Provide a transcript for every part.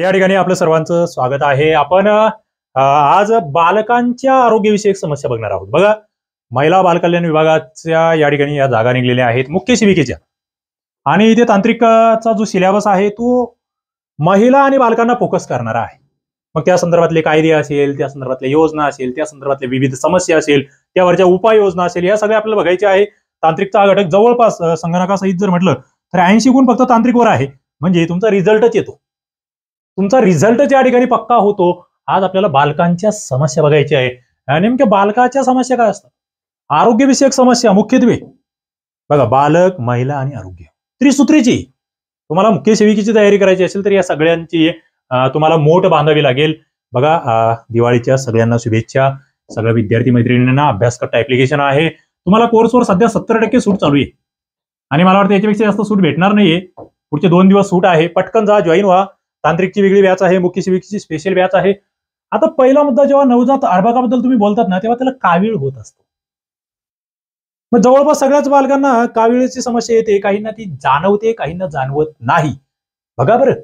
या ठिकाणी आपलं सर्वांचं स्वागत आहे आपण आज बालकांच्या आरोग्यविषयक समस्या बघणार आहोत बघा महिला बालकल्याण विभागाच्या या ठिकाणी या जागा निघलेल्या आहेत मुख्य शिविकेच्या आणि इथे तांत्रिकाचा जो सिलेबस आहे तो महिला आणि बालकांना फोकस करणारा आहे मग त्या संदर्भातले कायदे असेल त्या संदर्भातले योजना असेल त्या संदर्भातल्या विविध समस्या असेल त्यावरच्या उपाययोजना असेल या सगळ्या आपल्याला बघायच्या आहे तांत्रिकचा घटक जवळपास संगणकासहित जर म्हटलं तर ऐंशी गुण फक्त तांत्रिकवर आहे म्हणजे तुमचा रिझल्टच येतो तुमचा रिझल्ट ज्या ठिकाणी पक्का होतो आज आपल्याला बालकांच्या समस्या बघायची आहे नेमक्या बालकाच्या समस्या काय असतात आरोग्यविषयक समस्या मुख्यत्वे बघा बालक महिला आणि आरोग्य त्रिसूत्रीची तुम्हाला मुख्य सेविकेची तयारी करायची असेल तर या सगळ्यांची तुम्हाला मोठ बांधावी लागेल बघा दिवाळीच्या सगळ्यांना शुभेच्छा सगळ्या विद्यार्थी मैत्रिणींना अभ्यास करता ऍप्लिकेशन आहे तुम्हाला कोर्सवर सध्या सत्तर टक्के सूट चालू आहे आणि मला वाटतं याच्यापेक्षा जास्त सूट भेटणार नाहीये पुढचे दोन दिवस सूट आहे पटकन जा जॉईन व्हा तांत्रिकची वेगळी बॅच आहे मुख्य शिविकची स्पेशल बॅच आहे आता पहिला मुद्दा जेव्हा नवजात अर्भकाबद्दल तुम्ही बोलतात ना तेव्हा त्याला कावीळ होत असतो मग जवळपास सगळ्याच बालकांना कावीळची समस्या येते काहींना ती जाणवते काहींना जाणवत नाही बघा बरं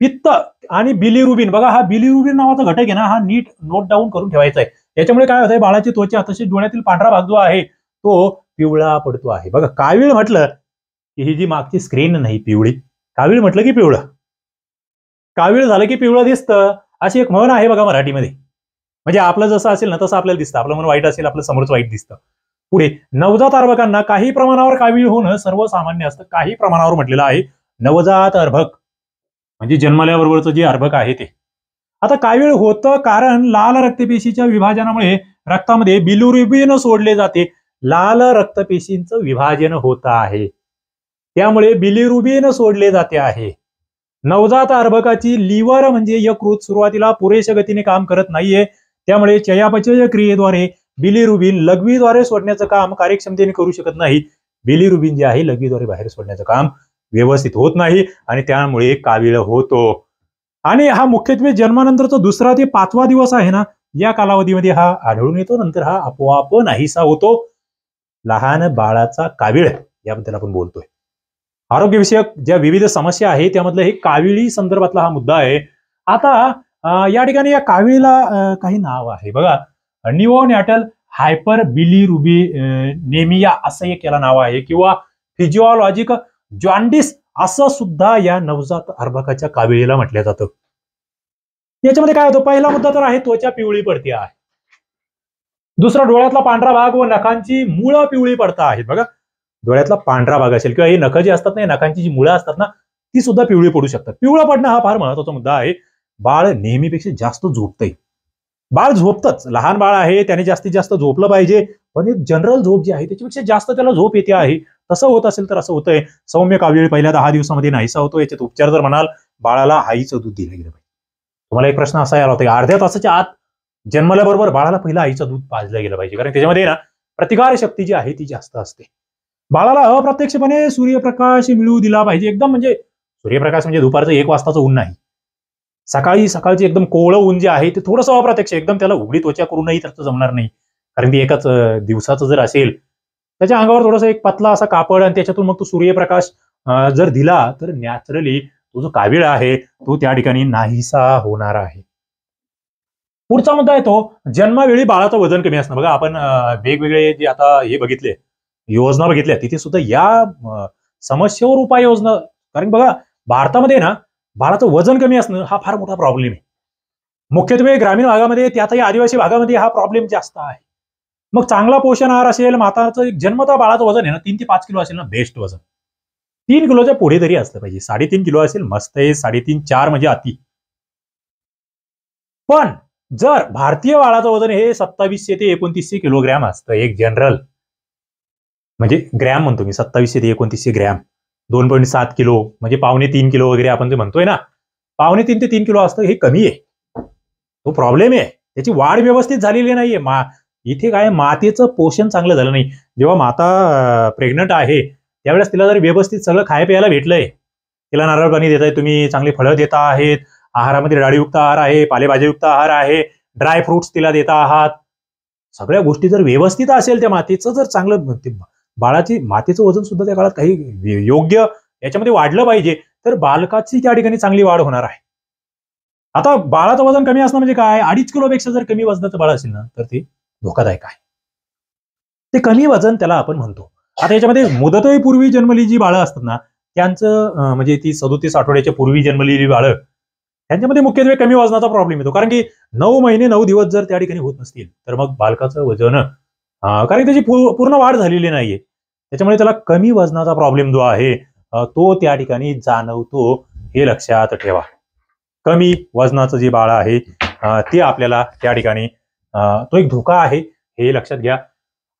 पित्त आणि बिलिरुबिन बघा हा बिलिरुबिन नावाचा घटक आहे ना हा नीट नोट डाऊन करून ठेवायचा आहे याच्यामुळे काय होतंय बाळाची त्वचा तसेच डोळ्यातील पांढरा भाग जो आहे तो पिवळा पडतो आहे बघा कावीळ म्हटलं की ही जी मागची स्क्रीन नाही पिवळी कावीळ म्हटलं की पिवळं कावीळ झालं की पिवळं दिसतं अशी एक म्हण आहे बघा मराठीमध्ये म्हणजे आपलं जसं असेल ना तसं आपल्याला दिसतं आपलं मन वाईट असेल आपलं समोरच वाईट दिसतं पुढे नवजात अर्भकांना काही प्रमाणावर कावीळ होणं सर्वसामान्य असतं काही प्रमाणावर म्हटलेलं आहे नवजात अर्भक म्हणजे जन्मल्याबरोबरचं जे अर्भक आहे ते आता कावीळ होतं कारण लाल रक्तपेशीच्या विभाजनामुळे रक्तामध्ये बिलुरुबिन सोडले जाते लाल रक्तपेशींचं विभाजन होत आहे त्यामुळे बिलिरुबिन सोडले जाते आहे नवजात अर्भकाची लिवर म्हणजे यकृत सुरुवातीला पुरेशा गतीने काम करत नाहीये त्यामुळे चयापचय क्रियेद्वारे बिलिरुबिन लघवीद्वारे सोडण्याचं काम कार्यक्षमतेने करू शकत नाही बिलिरुबिन जे आहे लघवीद्वारे बाहेर सोडण्याचं काम व्यवस्थित होत नाही आणि त्यामुळे काविळ होतो आणि हा मुख्यत्वे तो दुसरा ते पाचवा दिवस आहे ना या कालावधीमध्ये हा आढळून येतो नंतर हा आपोआप नाहीसा होतो लहान बाळाचा काविळ याबद्दल आपण बोलतोय आरोग्यविषयक ज्या विविध समस्या आहेत त्यामधलं हे काविळी संदर्भातला हा मुद्दा आहे आता या ठिकाणी या काविळीला काही नाव आहे बघा निओनॅटल हायपर रुबी नेमिया असं एक याला नाव आहे किंवा फिजिओलॉजिक जॉन्डिस असं सुद्धा या नवजात अर्भकाच्या काविळीला म्हटलं जातं याच्यामध्ये काय होतं पहिला मुद्दा तर आहे त्वचा पिवळी पडते आहे दुसरा डोळ्यातला पांढरा भाग व नखांची मुळं पिवळी पडता आहेत बघा डोळ्यातला पांढरा भाग असेल किंवा हे नख जी असतात ना नखांची जी मुळं असतात ना ती सुद्धा पिवळी पडू शकतात पिवळा पडणं हा फार महत्वाचा मुद्दा आहे बाळ नेहमीपेक्षा जास्त झोपतंय बाळ झोपतच लहान बाळ आहे त्याने जास्तीत जास्त झोपलं पाहिजे पण एक जनरल झोप जी आहे त्याच्यापेक्षा जास्त त्याला झोप येते आहे तसं होत असेल तर असं होतंय सौम्य कावीळ पहिल्या दहा दिवसामध्ये नाहीसा होतो याच्यात उपचार जर म्हणाल बाळाला आईचं दूध दिलं गेलं पाहिजे तुम्हाला एक प्रश्न असा यायला होता अर्ध्या तासाच्या आत जन्मल्याबरोबर बाळाला पहिलं आईचं दूध पाजलं गेलं पाहिजे कारण त्याच्यामध्ये ना प्रतिकारशक्ती जी आहे ती जास्त असते बाळाला अप्रत्यक्षपणे सूर्यप्रकाश मिळू दिला पाहिजे एकदम म्हणजे सूर्यप्रकाश म्हणजे दुपारचं एक वाजताचं ऊन नाही सकाळी सकाळचे एकदम कोवळं ऊन जे आहे ते थोडंसं अप्रत्यक्ष एकदम त्याला उघडी त्वचा करूनही तर जमणार नाही कारण ती एकाच दिवसाचं जर असेल त्याच्या अंगावर थोडासा एक पतला असा कापड आणि त्याच्यातून मग तो सूर्यप्रकाश जर दिला तर नॅचरली तो जो कावीळ आहे तो त्या ठिकाणी नाहीसा होणार आहे पुढचा मुद्दा येतो जन्मावेळी बाळाचं वजन कमी असणं बघा आपण वेगवेगळे जे आता हे बघितले योजना बघितल्या तिथे सुद्धा या समस्येवर उपाययोजना कारण बघा भारतामध्ये ना बाळाचं वजन कमी असणं हा फार मोठा प्रॉब्लेम आहे मुख्यत्वे ग्रामीण भागामध्ये त्यातही आदिवासी भागामध्ये हा प्रॉब्लेम जास्त आहे मग चांगला पोषण आहार असेल माताचं एक जन्मता बाळाचं वजन आहे ना तीन ते पाच किलो असेल ना बेस्ट वजन तीन किलोच्या पुढे तरी असलं पाहिजे साडेतीन किलो असेल मस्त आहे साडेतीन चार म्हणजे अति पण जर भारतीय बाळाचं वजन हे सत्तावीसशे ते एकोणतीसशे किलोग्रॅम असतं एक जनरल म्हणजे ग्रॅम म्हणतो मी सत्तावीसशे ते एकोणतीसशे ग्रॅम दोन पॉईंट सात किलो म्हणजे पावणे तीन किलो वगैरे आपण जे म्हणतोय ना पावणे तीन ते तीन किलो असतं हे कमी आहे तो प्रॉब्लेम आहे त्याची वाढ व्यवस्थित झालेली नाहीये मा इथे काय मातेचं पोषण चांगलं झालं नाही जेव्हा माता प्रेग्नंट आहे त्यावेळेस तिला जर व्यवस्थित सगळं खाय प्यायला भेटलंय तिला नारळ पाणी देताय तुम्ही चांगली फळं देता आहेत आहारामध्ये डाळीयुक्त आहार आहे पालेभाजीयुक्त आहार आहे ड्राय फ्रुट्स तिला देता आहात सगळ्या गोष्टी जर व्यवस्थित असेल त्या मातीचं जर चांगलं बाळाची मातेचं वजन सुद्धा त्या काळात काही योग्य याच्यामध्ये वाढलं पाहिजे तर बालकाची त्या ठिकाणी चांगली वाढ होणार आहे आता बाळाचं वजन कमी असणं म्हणजे काय अडीच किलोपेक्षा जर कमी वजनाचं बाळ असेल ना तर ते धोकादायक आहे ते कमी वजन त्याला आपण म्हणतो आता याच्यामध्ये मुदतही पूर्वी जन्मली जी बाळं असतात ना त्यांचं म्हणजे ती सदोतीस आठवड्याच्या पूर्वी जन्मलेली बाळं त्यांच्यामध्ये मुख्यत्वे कमी वजनाचा प्रॉब्लेम येतो कारण की नऊ महिने नऊ दिवस जर त्या ठिकाणी होत नसतील तर मग बालकाचं वजन कारण त्याची पूर्ण वाढ झालेली नाहीये त्याच्यामुळे त्याला कमी वजनाचा प्रॉब्लेम जो आहे तो त्या ठिकाणी जाणवतो हे लक्षात ठेवा कमी वजनाचं जे बाळ आहे ते आपल्याला त्या ठिकाणी तो एक धोका आहे हे लक्षात घ्या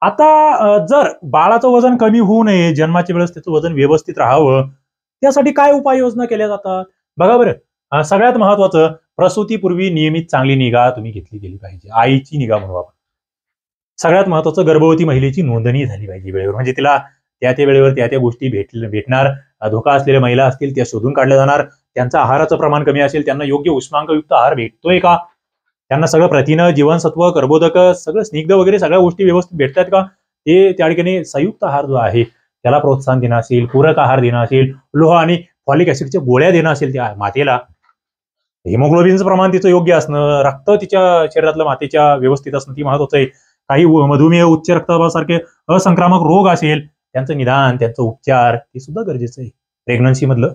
आता जर बाळाचं वजन कमी होऊ नये जन्माच्या वेळेस त्याचं वजन व्यवस्थित राहावं त्यासाठी काय उपाययोजना केल्या जातात बघा बरं सगळ्यात महत्वाचं प्रसूतीपूर्वी नियमित चांगली निगा तुम्ही घेतली गेली पाहिजे आईची निगा म्हणू आपण सगळ्यात महत्वाचं गर्भवती महिलेची नोंदणी झाली पाहिजे वेळेवर म्हणजे तिला त्या त्या वेळेवर त्या त्या गोष्टी भेट भेटणार धोका असलेल्या महिला असतील त्या शोधून काढल्या जाणार त्यांचं आहाराचं प्रमाण कमी असेल त्यांना योग्य उष्मांकयुक्त आहार भेटतोय का त्यांना सगळं प्रथिनं जीवनसत्व कर्बोदक सगळं स्निग्ध वगैरे सगळ्या गोष्टी व्यवस्थित भेटतात का ते त्या ठिकाणी संयुक्त आहार जो आहे त्याला प्रोत्साहन देणं असेल पूरक आहार देणं असेल लोह आणि फॉलिक ऍसिडच्या गोळ्या देणं असेल त्या मातेला हिमोग्लोबिनचं प्रमाण तिचं योग्य असणं रक्त तिच्या शरीरातलं मातेच्या व्यवस्थित असणं ती महत्वाचं आहे काही मधुमेह उच्च रक्तदाबासारखे असंक्रामक रोग असेल त्यांचं निदान त्यांचं उपचार हे सुद्धा गरजेचं आहे प्रेग्नन्सी मधलं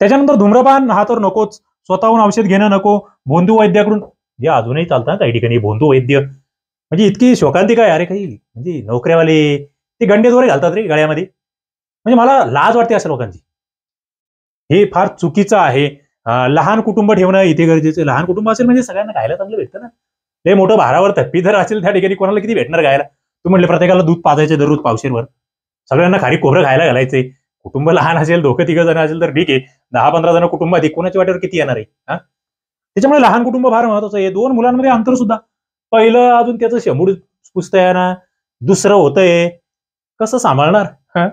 त्याच्यानंतर धूम्रपान हा तर नकोच स्वतःहून औषध घेणं नको बोंधू वैद्याकडून जे अजूनही चालतात काही ठिकाणी बोंधू वैद्य म्हणजे इतकी शोकांती काय अरे काही म्हणजे नोकऱ्यावाले ते गंडे दोरे घालतात रे गळ्यामध्ये म्हणजे मला लाज वाटते अशा लोकांची हे फार चुकीचं आहे लहान कुटुंब ठेवणं इथे गरजेचं लहान कुटुंब असेल म्हणजे सगळ्यांना खायला चांगलं भेटतं ना ते मोठं भारावर थप्पी जर असेल त्या ठिकाणी कोणाला किती भेटणार गायला तू म्हणले प्रत्येकाला दूध पाजायचे दररोज पावशेरवर सगळ्यांना खारी कोबरं खायला घालायचे कुटुंब लहान असेल दोघं तिघं जण असेल तर ठीक आहे दहा पंधरा जण कुटुंब अधिक कोणाच्या वाटेवर किती येणार आहे हा त्याच्यामुळे लहान कुटुंब फार महत्वाचं आहे दोन मुलांमध्ये अंतर सुद्धा पहिलं अजून त्याचं शेमूड पुसतंय ना दुसरं होतंय कसं सांभाळणार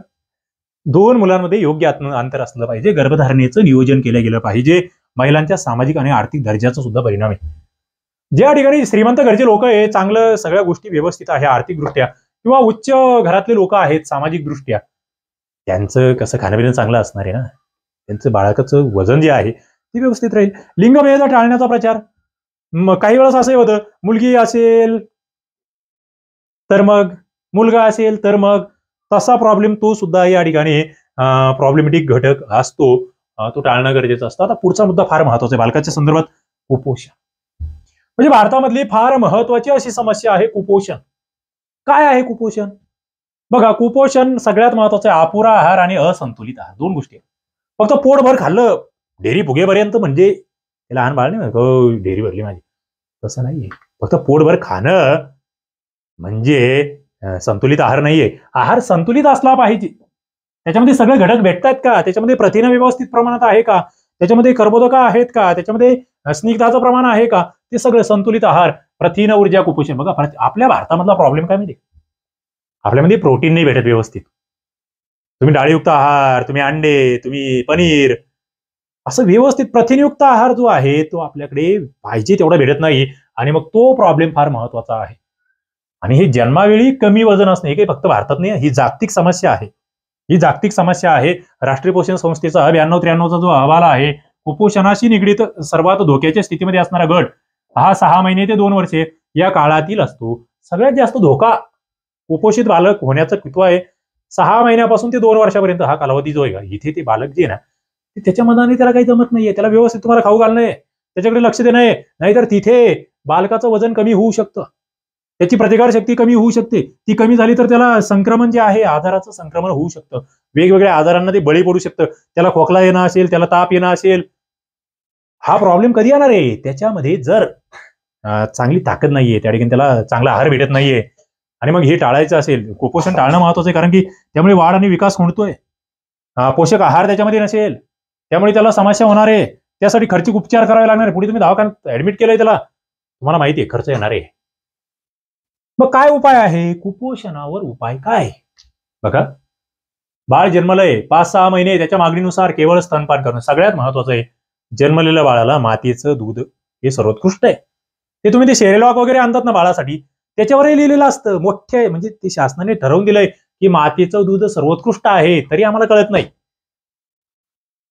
दोन मुलांमध्ये योग्य अंतर असलं पाहिजे गर्भधारणेचं नियोजन केलं गेलं पाहिजे महिलांच्या सामाजिक आणि आर्थिक दर्जाचा सुद्धा परिणाम आहे ज्या ठिकाणी श्रीमंत घरचे लोक आहे चांगलं सगळ्या गोष्टी व्यवस्थित आहे आर्थिकदृष्ट्या किंवा उच्च घरातले लोक आहेत सामाजिकदृष्ट्या त्यांचं कसं खाणंपिणं चांगलं असणार आहे ना त्यांचं बाळकाचं वजन जे आहे ते व्यवस्थित राहील लिंगभेद टाळण्याचा प्रचार काही वेळेस असं होतं मुलगी असेल तर मग मुलगा असेल तर मग तसा प्रॉब्लेम तो सुद्धा या ठिकाणी प्रॉब्लेमॅटिक घटक असतो तो टाळणं गरजेचं असतं आता पुढचा मुद्दा फार महत्वाचा आहे बालकाच्या संदर्भात कुपोषण म्हणजे भारतामधली फार महत्वाची अशी समस्या आहे कुपोषण काय आहे कुपोषण बघा कुपोषण सगळ्यात महत्वाचं आहे अपुरा आहार आणि असंतुलित आहार दोन गोष्टी फक्त पोटभर खाल्लं डेअरी फुगेपर्यंत म्हणजे लहान बाळ नाही ढेरी हो, भरली माझी तसं नाहीये फक्त पोटभर खाणं म्हणजे संतुलित आहार नाहीये आहार संतुलित असला पाहिजे त्याच्यामध्ये सगळे घटक भेटतात का त्याच्यामध्ये प्रथिन व्यवस्थित प्रमाणात आहे का त्याच्यामध्ये कर्बोदका आहेत का त्याच्यामध्ये स्निग्धाचं प्रमाण आहे का ते सगळं संतुलित आहार प्रथिन ऊर्जा कुपोषण बघा आपल्या भारतामधला प्रॉब्लेम काय माहिती आपल्यामध्ये प्रोटीन नाही भेटत व्यवस्थित तुम्ही डाळीयुक्त आहार तुम्ही अंडे तुम्ही पनीर असं व्यवस्थित प्रथिनयुक्त आहार जो आहे तो आपल्याकडे पाहिजे तेवढा भेटत नाही आणि मग तो प्रॉब्लेम फार महत्वाचा आहे आणि हे जन्मावेळी कमी वजन असणे हे काही फक्त भारतात नाही ही जागतिक समस्या आहे ही जागतिक समस्या आहे राष्ट्रीय पोषण संस्थेचा ब्याण्णव त्र्याण्णवचा जो अहवाल आहे कुपोषणाशी निगडीत सर्वात धोक्याच्या स्थितीमध्ये असणारा गट हा सहा महिने ते दोन वर्षे या काळातील असतो सगळ्यात जास्त धोका कुपोषित बालक होण्याचं कित्व आहे सहा महिन्यापासून ते दोन वर्षापर्यंत हा कालावधी जो आहे इथे ते बालक जे ना ते त्याच्या मनाने त्याला काही जमत नाहीये त्याला व्यवस्थित तुम्हाला खाऊ घालणं त्याच्याकडे लक्ष देणं आहे नाहीतर तिथे बालकाचं वजन कमी होऊ शकतं त्याची प्रतिकारशक्ती कमी होऊ शकते ती कमी झाली तर त्याला संक्रमण जे आहे आजाराचं संक्रमण होऊ शकतं वेगवेगळ्या आजारांना ते बळी पडू शकतं त्याला खोकला येणं असेल त्याला ताप येणं असेल हा प्रॉब्लेम कधी येणार आहे त्याच्यामध्ये जर चांगली ताकद नाहीये त्या ठिकाणी त्याला चांगला आहार भेटत नाहीये आणि मग हे टाळायचं असेल कुपोषण टाळणं महत्वाचं आहे कारण की त्यामुळे वाढ आणि विकास कोणतोय पोषक आहार त्याच्यामध्ये नसेल त्यामुळे त्याला समस्या होणार आहे त्यासाठी खर्चिक उपचार करावे लागणार आहे पुढे तुम्ही दवाखान्यात ऍडमिट केलंय त्याला तुम्हाला माहिती आहे खर्च येणार आहे मग काय उपाय आहे कुपोषणावर उपाय काय बघा बाळ जन्मलय पाच सहा महिने त्याच्या मागणीनुसार केवळ स्तनपान करणं सगळ्यात महत्वाचं आहे जन्मलेल्या बाळाला मातीचं दूध हे सर्वोत्कृष्ट आहे ते तुम्ही ते शेरेलॉक वगैरे आणतात ना बाळासाठी त्याच्यावरही लिहिलेलं असतं मोठे म्हणजे ते शासनाने ठरवून दिलंय की मातीचं दूध सर्वोत्कृष्ट आहे तरी आम्हाला कळत नाही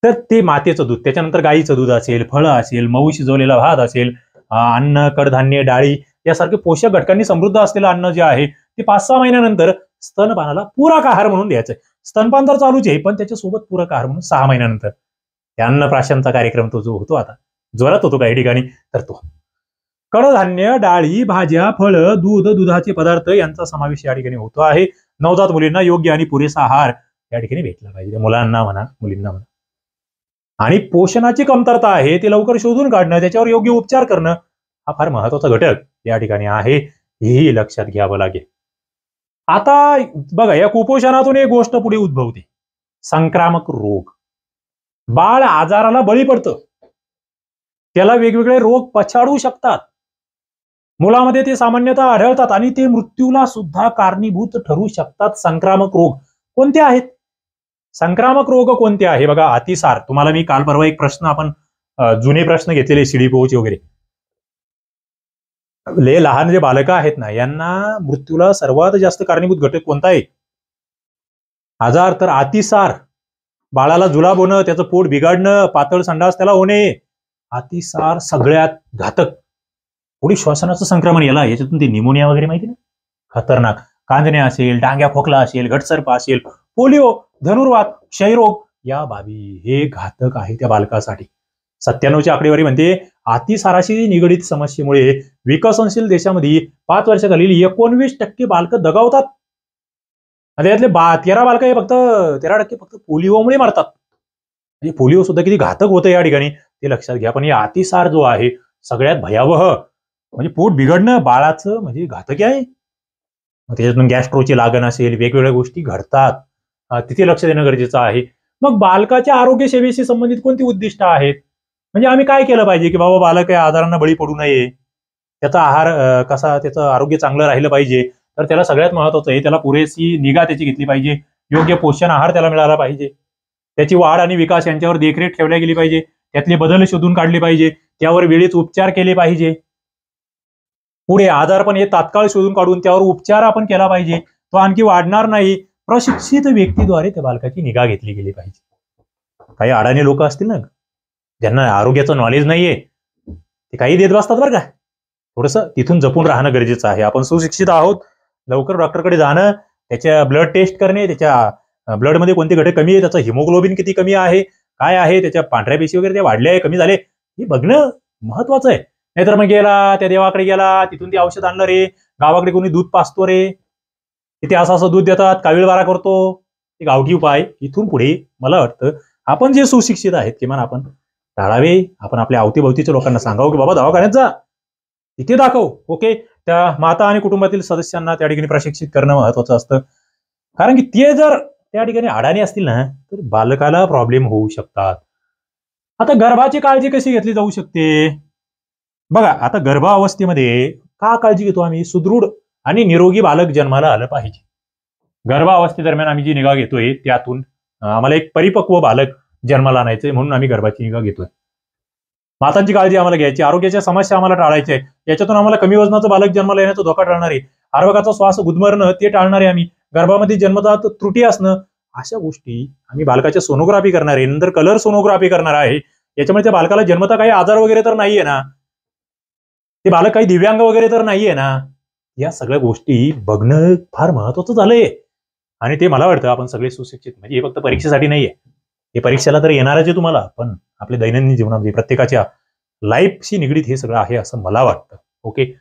तर ते मातेचं दूध त्याच्यानंतर गाईचं दूध असेल फळं असेल मऊ शिजवलेला भात असेल अन्न कडधान्य डाळी यासारखे पोषक घटकांनी समृद्ध असलेलं अन्न जे आहे ते पाच सहा महिन्यानंतर स्तनपानाला पूरक आहार म्हणून द्यायचं स्तनपान तर चालूच आहे पण त्याच्यासोबत पूरक आहार म्हणून सहा महिन्यानंतर अन्न अन्नप्राशनचा कार्यक्रम तो जो होतो आता जोरात होतो काही ठिकाणी तर तो कडधान्य डाळी भाज्या फळं दूध दुधाचे पदार्थ यांचा समावेश या ठिकाणी होतो आहे नवजात मुलींना योग्य आणि पुरेसा आहार या ठिकाणी भेटला पाहिजे मुलांना म्हणा मुलींना म्हणा आणि पोषणाची कमतरता आहे ते लवकर शोधून काढणं त्याच्यावर योग्य उपचार करणं हा फार महत्वाचा घटक या ठिकाणी आहे हेही लक्षात घ्यावं लागेल आता बघा या कुपोषणातून एक गोष्ट पुढे उद्भवते संक्रामक रोग बाळ आजाराला बळी पडतं त्याला वेगवेगळे रोग पछाडू शकतात मुलामध्ये ते सामान्यतः आढळतात आणि ते मृत्यूला सुद्धा कारणीभूत ठरू शकतात संक्रामक रोग कोणते आहेत संक्रामक रोग कोणते आहे बघा अतिसार तुम्हाला मी काल परवा एक प्रश्न आपण जुने प्रश्न घेतलेले पोहोच वगैरे ले लहान जे बालक आहेत ना यांना मृत्यूला सर्वात जास्त कारणीभूत घटक कोणता आहे आजार तर अतिसार बाळाला जुलाब होणं त्याचं पोट बिघाडणं पातळ संडास त्याला होणे अतिसार सगळ्यात घातक पुढे श्वसनाचं संक्रमण याला याच्यातून ते निमोनिया वगैरे माहिती ना खतरनाक कांजण्या असेल डांग्या खोकला असेल घटसर्प असेल पोलिओ धनुर्वात क्षयरोग या बाबी हे घातक आहे त्या बालकासाठी सत्त्याण्णवची आकडेवारी म्हणते अतिसाराशी निगडीत समस्येमुळे विकसनशील देशामध्ये पाच वर्षाखालील एकोणवीस टक्के बालकं दगावतात आणि बा तेरा बालक हे फक्त तेरा टक्के फक्त पोलिओमुळे मारतात म्हणजे पोलिओ सुद्धा किती घातक होतं या ठिकाणी ते लक्षात घ्या पण हे अतिसार जो आहे सगळ्यात भयावह म्हणजे पोट बिघडणं बाळाचं म्हणजे घातकी आहे त्याच्यातून गॅस्ट्रोची लागण असेल वेगवेगळ्या गोष्टी घडतात तिथे लक्ष देणं गरजेचं आहे मग बालकाच्या आरोग्य सेवेशी संबंधित कोणती उद्दिष्ट आहेत म्हणजे आम्ही काय केलं पाहिजे की बाबा बालक या आजारांना बळी पडू नये त्याचा आहार कसा त्याचं आरोग्य चांगलं राहिलं पाहिजे तर त्याला सगळ्यात महत्वाचं आहे त्याला पुरेशी निगा त्याची घेतली पाहिजे योग्य पोषण आहार त्याला मिळाला पाहिजे त्याची वाढ आणि विकास यांच्यावर देखरेख ठेवल्या गेली पाहिजे त्यातले बदल शोधून काढले पाहिजे त्यावर वेळीच उपचार केले पाहिजे पुढे आधार पण हे तात्काळ शोधून काढून त्यावर उपचार आपण केला पाहिजे तो आणखी वाढणार नाही प्रशिक्षित व्यक्तीद्वारे त्या बालकाची निगा घेतली गेली पाहिजे काही अडाणी लोक असतील ना ज्यांना आरोग्याचं नॉलेज नाहीये ते काही देत बसतात बरं का थोडस तिथून जपून राहणं गरजेचं आहे आपण सुशिक्षित आहोत लवकर डॉक्टरकडे जाणं त्याच्या ब्लड टेस्ट करणे त्याच्या ब्लडमध्ये कोणते घटक कमी आहे त्याचं हिमोग्लोबिन किती कमी आहे काय आहे त्याच्या पांढऱ्या पेशी वगैरे ते वाढले आहे कमी झाले हे बघणं महत्वाचं आहे नाहीतर मग गेला त्या देवाकडे गेला तिथून ते औषध आणलं रे गावाकडे कोणी दूध पाचतो रे तिथे असं असं दूध देतात कावीळ बारा करतो एक गावठी उपाय इथून पुढे मला वाटतं आपण जे सुशिक्षित आहेत किमान आपण टाळावे आपण आपल्या अवतीभवतीच्या लोकांना सांगावं की बाबा दवाखान्यात जा इथे दाखव ओके त्या माता आणि कुटुंबातील सदस्यांना त्या ठिकाणी प्रशिक्षित करणं महत्वाचं असतं कारण की ते जर त्या ठिकाणी अडाणी असतील ना तर बालकाला प्रॉब्लेम होऊ शकतात आता गर्भाची काळजी कशी घेतली जाऊ शकते बघा आता गर्भावस्थेमध्ये का काळजी घेतो आम्ही सुदृढ आणि निरोगी बालक जन्माला आलं पाहिजे दरम्यान आम्ही जी निगा घेतोय त्यातून आम्हाला एक परिपक्व बालक जन्माला आणायचंय म्हणून आम्ही गर्भाची निगा घेतोय मातांची काळजी आम्हाला घ्यायची आरोग्याच्या समस्या आम्हाला टाळायच्या याच्यातून आम्हाला कमी वजनाचं बालक जन्माला येण्याचा धोका टाळणार आहे आरोग्याचा श्वास गुदमरणं ते टाळणारे आम्ही गर्भामध्ये जन्मदात त्रुटी असणं अशा गोष्टी आम्ही बालकाच्या सोनोग्राफी करणार आहे नंतर कलर सोनोग्राफी करणार आहे याच्यामुळे त्या बालकाला जन्मता काही आजार वगैरे तर नाहीये ना ते बालक काही दिव्यांग वगैरे तर नाहीये ना या सगळ्या गोष्टी बघणं फार महत्वाचं झालंय आणि ते मला वाटतं आपण सगळे सुशिक्षित म्हणजे हे फक्त परीक्षेसाठी नाहीये हे परीक्षेला तर येणारच आहे तुम्हाला पण आपल्या दैनंदिन जीवनामध्ये प्रत्येकाच्या लाईफशी निगडीत हे सगळं आहे असं मला वाटतं ओके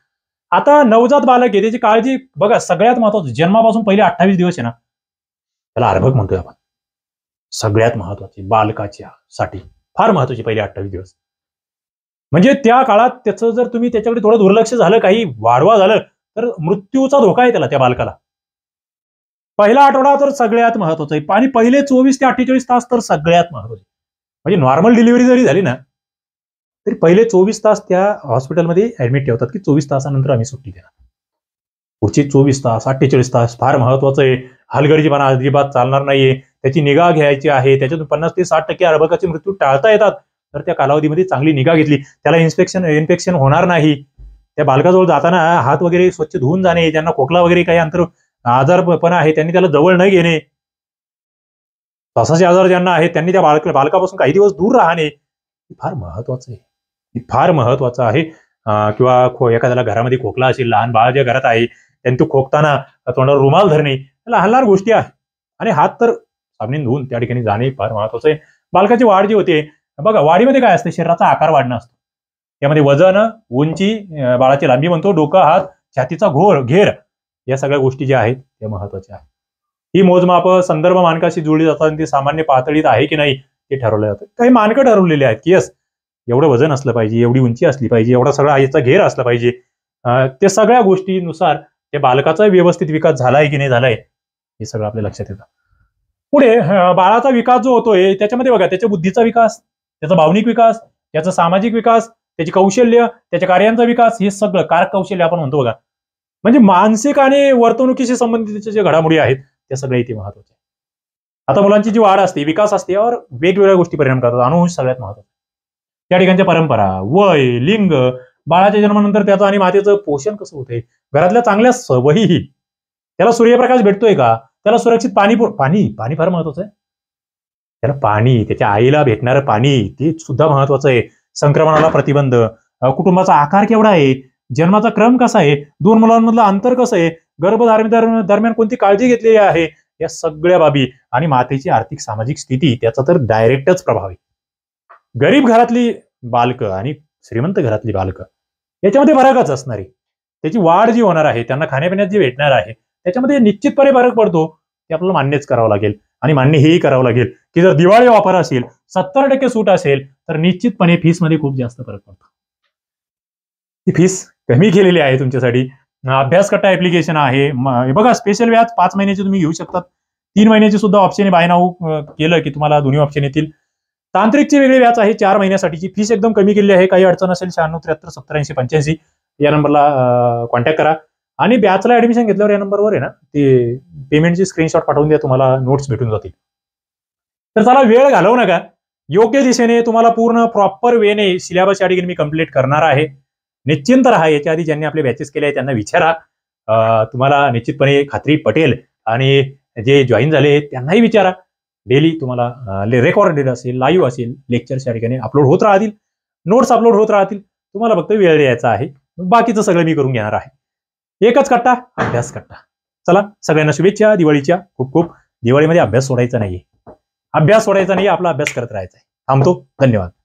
आता नवजात बालक आहे त्याची काळजी बघा सगळ्यात महत्वाचं जन्मापासून पहिले अठ्ठावीस दिवस आहे ना त्याला अर्भक म्हणतोय आपण सगळ्यात महत्वाची बालकाच्या साठी फार महत्वाची पहिले अठ्ठावीस दिवस म्हणजे त्या काळात त्याचं जर तुम्ही त्याच्याकडे थोडं दुर्लक्ष झालं काही वाढवा झालं तर मृत्यूचा धोका आहे त्याला त्या बालकाला पहिला आठवडा तर सगळ्यात महत्वाचा आहे आणि पहिले चोवीस ते अठ्ठेचाळीस तास तर सगळ्यात महत्वाचे म्हणजे नॉर्मल डिलिव्हरी जरी झाली ना तरी पहिले चोवीस तास त्या हॉस्पिटलमध्ये ऍडमिट ठेवतात की चोवीस तासानंतर आम्ही सुट्टी देणार पुढचे चोवीस तास अठ्ठेचाळीस तास फार महत्वाचं आहे हलगर्जीपणा अजिबात चालणार नाहीये त्याची निगा घ्यायची आहे त्याच्यातून पन्नास ते साठ टक्के अर्भकाचे मृत्यू टाळता येतात तर त्या कालावधीमध्ये चांगली निगा घेतली त्याला इन्स्पेक्शन इन्फेक्शन होणार नाही त्या बालकाजवळ जाताना हात वगैरे स्वच्छ धुवून जाणे त्यांना खोकला वगैरे काही अंतर आजारपणा आहे त्यांनी त्याला जवळ न घेणे श्वासाचे आजार ज्यांना आहेत त्यांनी त्या बालक बालकापासून काही दिवस दूर राहणे फार महत्वाचं आहे फार महत्वाचं आहे किंवा खो एखाद्याला घरामध्ये खोकला असेल लहान बाळ ज्या घरात आहे त्यांनी तो खोकताना तोंडावर रुमाल धरणे लहान लहान गोष्टी आहे आणि हात तर साबणीन धुवून त्या ठिकाणी जाणे फार महत्वाचं आहे बालकाची वाढ जी होते बघा वाढीमध्ये काय असते शरीराचा आकार वाढणं असतो त्यामध्ये वजन उंची बाळाची लांबी म्हणतो डोकं हात छातीचा घोर घेर या सगळ्या गोष्टी ज्या आहेत त्या महत्वाच्या आहेत ही मोजमाप संदर्भ मानकाशी जुळली जातात आणि ती सामान्य पातळीत आहे की नाही ते ठरवलं जातं काही मानकं ठरवलेले आहेत की यस एवढं वजन असलं पाहिजे एवढी उंची असली पाहिजे एवढा सगळा याचा घेर असला पाहिजे ते सगळ्या गोष्टीनुसार त्या बालकाचा व्यवस्थित विकास झालाय की नाही झालाय हे सगळं आपल्या लक्षात येतं पुढे बाळाचा विकास जो होतोय त्याच्यामध्ये बघा त्याच्या बुद्धीचा विकास त्याचा भावनिक विकास त्याचा सामाजिक विकास त्याची कौशल्य त्याच्या कार्यांचा विकास हे सगळं कारक कौशल्य आपण म्हणतो बघा म्हणजे मानसिक आणि वर्तणुकीशी संबंधित जे घडामोडी आहेत त्या सगळ्या इथे महत्वाच्या आता मुलांची जी वाढ असते विकास असते यावर वेगवेगळ्या गोष्टी परिणाम करतात अनुवंश सगळ्यात महत्वाचा त्या ठिकाणच्या परंपरा वय लिंग बाळाच्या जन्मानंतर त्याचं आणि मातेचं पोषण कसं होतंय घरातल्या चांगल्या सवयीही त्याला सूर्यप्रकाश भेटतोय का त्याला सुरक्षित पाणी पाणी पाणी फार महत्वाचं आहे त्याला पाणी त्याच्या आईला भेटणारं पाणी ते सुद्धा महत्वाचं आहे संक्रमणाला प्रतिबंध कुटुंबाचा आकार केवढा आहे जन्माचा क्रम कसा आहे दोन मुलांमधलं अंतर कसं आहे गर्भधारण दरम्यान कोणती काळजी घेतलेली आहे या सगळ्या बाबी आणि मातेची आर्थिक सामाजिक स्थिती त्याचा तर डायरेक्टच प्रभाव आहे गरीब घरातली बालकं आणि श्रीमंत घरातली बालकं याच्यामध्ये फरकच असणारी त्याची वाढ जी होणार आहे त्यांना खाण्यापिण्यात जी भेटणार आहे त्याच्यामध्ये निश्चितपणे फरक पडतो ते आपल्याला मान्यच करावं लागेल आणि मान्य हेही करावं लागेल की जर दिवाळी वापर असेल सत्तर टक्के सूट असेल तर निश्चितपणे फीसमध्ये खूप जास्त फरक पडतो ती फीस कमी केलेली आहे तुमच्यासाठी अभ्यासकट्टा ऍप्लिकेशन आहे बघा स्पेशल व्याज पाच महिन्याचे तुम्ही घेऊ शकतात तीन महिन्याचे सुद्धा ऑप्शन बाय नाव केलं की तुम्हाला दोन्ही ऑप्शन येतील तांत्रिकचे वेगळे व्याज आहे चार महिन्यासाठीची फीस एकदम कमी केली आहे काही अडचण असेल शहाण्णव त्र्याहत्तर सत्तरऐंशी पंच्याऐंशी या नंबरला कॉन्टॅक्ट करा आणि बॅचला ऍडमिशन घेतल्यावर या नंबरवर आहे ना ते पेमेंटची स्क्रीनशॉट पाठवून द्या तुम्हाला नोट्स भेटून जातील तर चला वेळ घालवू नका योग्य दिशेने तुम्हाला पूर्ण प्रॉपर वेने सिलेबस या ठिकाणी मी कम्प्लीट करणार आहे निश्चिंत राहा याच्या आधी ज्यांनी आपले बॅचेस केले त्यांना विचारा तुम्हाला निश्चितपणे खात्री पटेल आणि जे जॉईन झाले त्यांनाही विचारा डेली तुम्हाला रेकॉर्डेड असेल लाईव्ह असेल लेक्चरच्या ठिकाणी अपलोड होत राहतील नोट्स अपलोड होत राहतील तुम्हाला फक्त वेळ द्यायचा आहे बाकीचं सगळं मी करून घेणार आहे एकच कट्टा अभ्यास कट्टा चला सगळ्यांना शुभेच्छा दिवाळीच्या खूप खूप दिवाळीमध्ये अभ्यास सोडायचा नाहीये अभ्यास सोडायचा नाही आपला अभ्यास करत राहायचा आहे थांबतो धन्यवाद